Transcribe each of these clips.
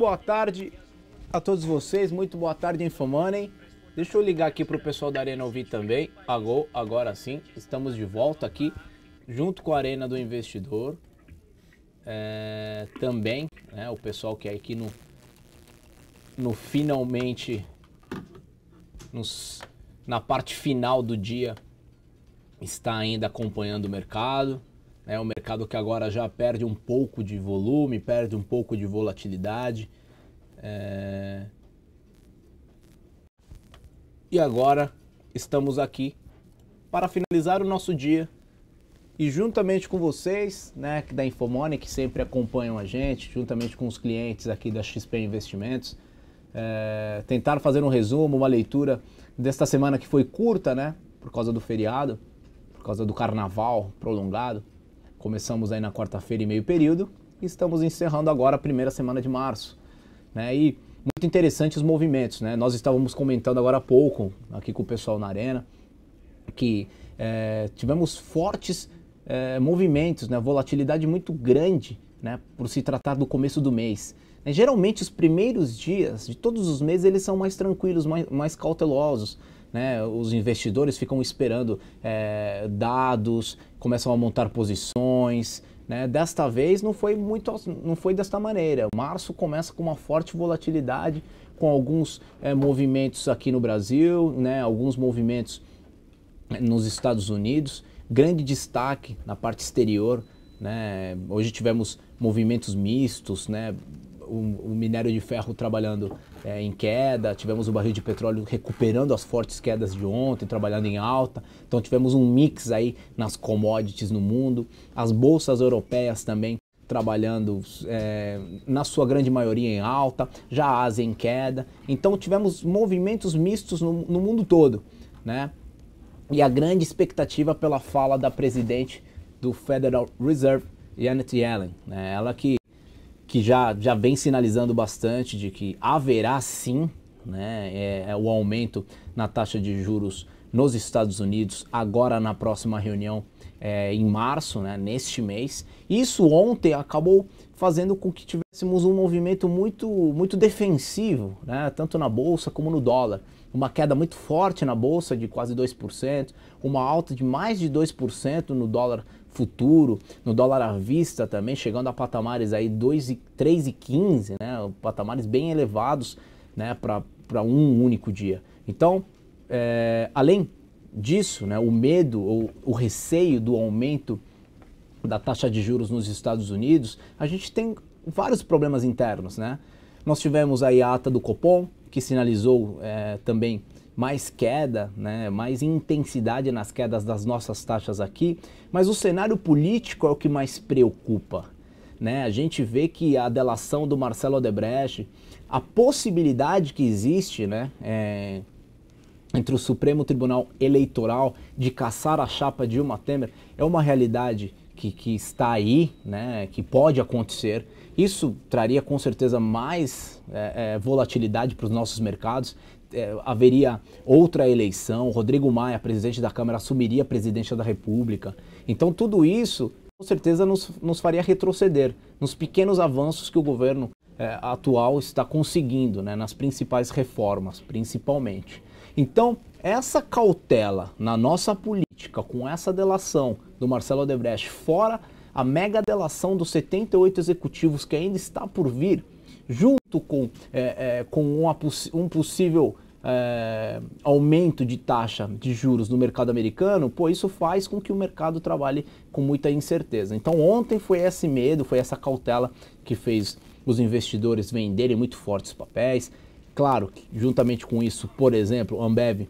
boa tarde a todos vocês, muito boa tarde, Infomoney. Deixa eu ligar aqui para o pessoal da Arena ouvir também. A agora sim, estamos de volta aqui, junto com a Arena do Investidor. É, também, né, o pessoal que é aqui no, no finalmente, nos, na parte final do dia, está ainda acompanhando o mercado. É né? um mercado que agora já perde um pouco de volume, perde um pouco de volatilidade. É... E agora estamos aqui para finalizar o nosso dia e juntamente com vocês, né, da Infomoney, que sempre acompanham a gente, juntamente com os clientes aqui da XP Investimentos, é, tentar fazer um resumo, uma leitura desta semana que foi curta, né, por causa do feriado, por causa do carnaval prolongado. Começamos aí na quarta-feira e meio período e estamos encerrando agora a primeira semana de março. Né? E muito interessante os movimentos. Né? Nós estávamos comentando agora há pouco, aqui com o pessoal na arena, que é, tivemos fortes é, movimentos, né? volatilidade muito grande né? por se tratar do começo do mês. Né? Geralmente os primeiros dias de todos os meses eles são mais tranquilos, mais, mais cautelosos né? Os investidores ficam esperando é, dados, começam a montar posições. Né? Desta vez não foi muito, não foi desta maneira. Março começa com uma forte volatilidade, com alguns é, movimentos aqui no Brasil, né? Alguns movimentos é, nos Estados Unidos. Grande destaque na parte exterior, né? Hoje tivemos movimentos mistos, né? o, minério de ferro trabalhando é, em queda, tivemos o barril de petróleo recuperando as fortes quedas de ontem, trabalhando em alta. Então tivemos um mix aí nas commodities no mundo, as bolsas europeias também trabalhando é, na sua grande maioria em alta, já a Ásia em queda. Então tivemos movimentos mistos no, no mundo todo, né? E a grande expectativa pela fala da presidente do Federal Reserve, Janet Yellen, né? ela que que já, já vem sinalizando bastante de que haverá sim né, é, é o aumento na taxa de juros nos Estados Unidos, agora na próxima reunião é, em março, né, neste mês. Isso ontem acabou fazendo com que tivéssemos um movimento muito, muito defensivo, né, tanto na bolsa como no dólar. Uma queda muito forte na bolsa de quase 2%, uma alta de mais de 2% no dólar futuro, no dólar à vista também, chegando a patamares aí 2 e e 15, né? Patamares bem elevados, né, para um único dia. Então, é, além disso, né, o medo ou o receio do aumento da taxa de juros nos Estados Unidos, a gente tem vários problemas internos, né? Nós tivemos aí a ata do Copom, que sinalizou é, também mais queda, né, mais intensidade nas quedas das nossas taxas aqui, mas o cenário político é o que mais preocupa. Né? A gente vê que a delação do Marcelo Odebrecht, a possibilidade que existe né, é, entre o Supremo Tribunal Eleitoral de caçar a chapa Dilma Temer, é uma realidade que, que está aí, né, que pode acontecer. Isso traria com certeza mais é, é, volatilidade para os nossos mercados, é, haveria outra eleição, Rodrigo Maia, presidente da Câmara, assumiria a presidência da República. Então, tudo isso, com certeza, nos, nos faria retroceder nos pequenos avanços que o governo é, atual está conseguindo, né, nas principais reformas, principalmente. Então, essa cautela na nossa política, com essa delação do Marcelo Odebrecht, fora a mega delação dos 78 executivos que ainda está por vir, junto com, é, é, com uma, um possível é, aumento de taxa de juros no mercado americano, pô, isso faz com que o mercado trabalhe com muita incerteza. Então ontem foi esse medo, foi essa cautela que fez os investidores venderem muito fortes papéis. Claro, juntamente com isso, por exemplo, a Ambev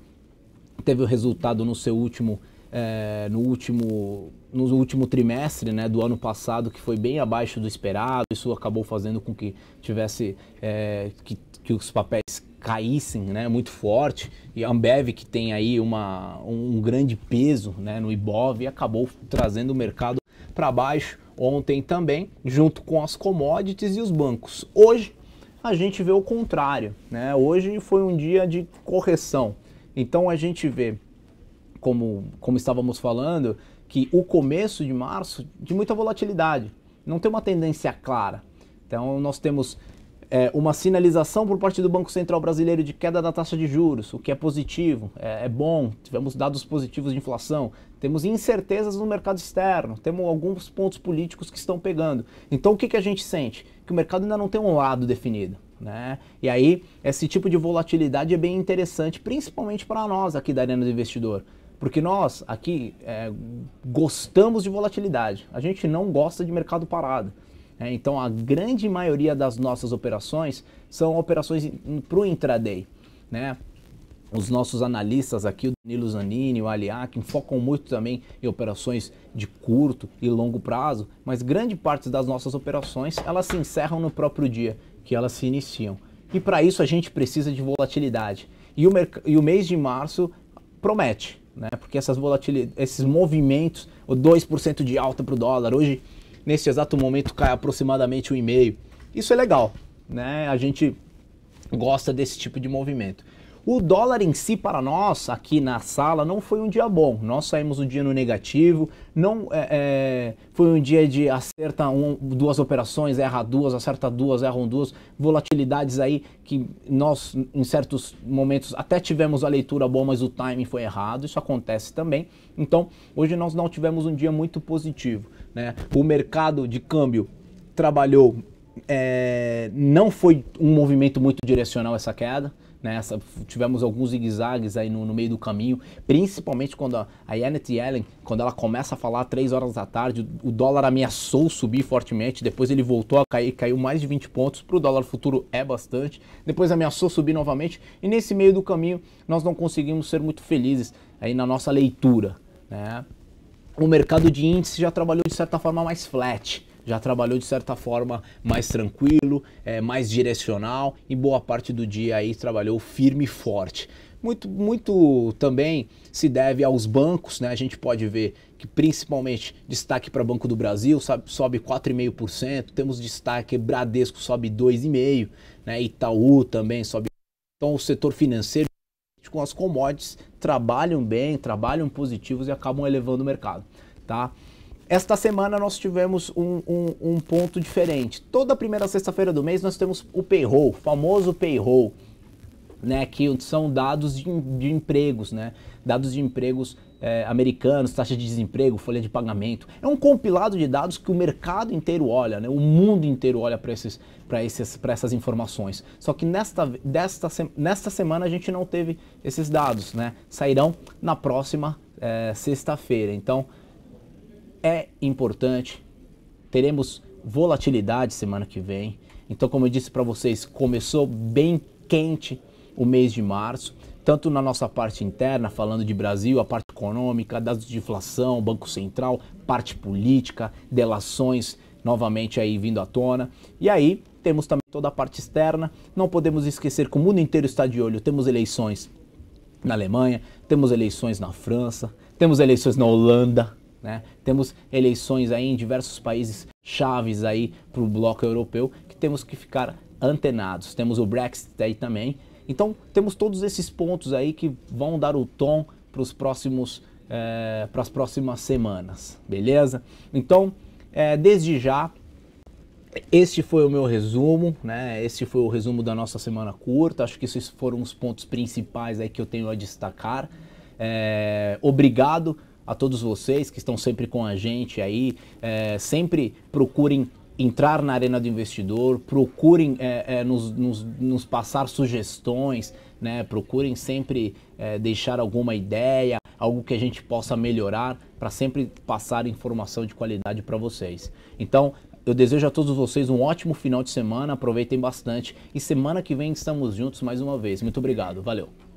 teve o resultado no seu último, é, no último no último trimestre né, do ano passado, que foi bem abaixo do esperado. Isso acabou fazendo com que tivesse é, que, que os papéis caíssem né, muito forte. E a Ambev, que tem aí uma, um grande peso né, no Ibov, acabou trazendo o mercado para baixo ontem também, junto com as commodities e os bancos. Hoje a gente vê o contrário. Né? Hoje foi um dia de correção. Então a gente vê, como, como estávamos falando, que o começo de março de muita volatilidade, não tem uma tendência clara. Então nós temos é, uma sinalização por parte do Banco Central Brasileiro de queda da taxa de juros, o que é positivo, é, é bom, tivemos dados positivos de inflação, temos incertezas no mercado externo, temos alguns pontos políticos que estão pegando. Então o que, que a gente sente? Que o mercado ainda não tem um lado definido. Né? E aí, esse tipo de volatilidade é bem interessante, principalmente para nós aqui da Arena do Investidor. Porque nós aqui é, gostamos de volatilidade, a gente não gosta de mercado parado. Né? Então a grande maioria das nossas operações são operações para o intraday. Né? Os nossos analistas aqui, o Danilo Zanini, o Aliakin, focam muito também em operações de curto e longo prazo, mas grande parte das nossas operações elas se encerram no próprio dia que elas se iniciam. E para isso a gente precisa de volatilidade. E o, e o mês de março promete né? Porque essas volatilidades, esses movimentos, o 2% de alta para o dólar, hoje, nesse exato momento, cai aproximadamente 1,5%. Isso é legal, né? A gente gosta desse tipo de movimento. O dólar em si para nós aqui na sala não foi um dia bom. Nós saímos um dia no negativo, não é, é, foi um dia de acerta um, duas operações, erra duas, acerta duas, erram duas, volatilidades aí que nós em certos momentos até tivemos a leitura boa, mas o timing foi errado. Isso acontece também. Então hoje nós não tivemos um dia muito positivo. Né? O mercado de câmbio trabalhou é, não foi um movimento muito direcional essa queda. Né? Tivemos alguns zigue-zagues aí no, no, meio do caminho, principalmente quando a, a Janet Yellen, quando ela começa a falar três horas da tarde, o, o dólar ameaçou subir fortemente, depois ele voltou a cair, caiu mais de 20 pontos, para o dólar futuro é bastante, depois ameaçou subir novamente, e nesse meio do caminho nós não conseguimos ser muito felizes aí na nossa leitura. Né? O mercado de índice já trabalhou de certa forma mais flat, já trabalhou de certa forma mais tranquilo, é, mais direcional e boa parte do dia aí trabalhou firme e forte. Muito, muito também se deve aos bancos, né? A gente pode ver que principalmente destaque para Banco do Brasil, sobe 4,5%, temos destaque Bradesco sobe 2,5%, né? Itaú também sobe. Então o setor financeiro com as commodities trabalham bem, trabalham positivos e acabam elevando o mercado, tá? Esta semana nós tivemos um, um, um ponto diferente. Toda primeira sexta-feira do mês nós temos o payroll, famoso payroll, né, que são dados de, de empregos, né, dados de empregos é, americanos, taxa de desemprego, folha de pagamento. É um compilado de dados que o mercado inteiro olha, né? o mundo inteiro olha para esses, esses, essas informações. Só que nesta, desta, nesta semana a gente não teve esses dados, né? sairão na próxima é, sexta-feira. Então, é importante. Teremos volatilidade semana que vem. Então, como eu disse para vocês, começou bem quente o mês de março, tanto na nossa parte interna, falando de Brasil, a parte econômica, dados de inflação, Banco Central, parte política, delações novamente aí vindo à tona. E aí temos também toda a parte externa. Não podemos esquecer que o mundo inteiro está de olho. Temos eleições na Alemanha, temos eleições na França, temos eleições na Holanda, né? Temos eleições aí em diversos países chaves aí para o bloco europeu que temos que ficar antenados. Temos o Brexit aí também. Então temos todos esses pontos aí que vão dar o tom para os próximos é, eh, para as próximas semanas, beleza? Então é, desde já este foi o meu resumo, né? Este foi o resumo da nossa semana curta. Acho que esses foram os pontos principais aí que eu tenho a destacar. É, obrigado a todos vocês que estão sempre com a gente aí. É, sempre procurem entrar na arena do investidor, procurem é, é, nos, nos, nos, passar sugestões, né? procurem sempre é, deixar alguma ideia, algo que a gente possa melhorar para sempre passar informação de qualidade para vocês. Então, eu desejo a todos vocês um ótimo final de semana, aproveitem bastante e semana que vem estamos juntos mais uma vez. Muito obrigado, valeu!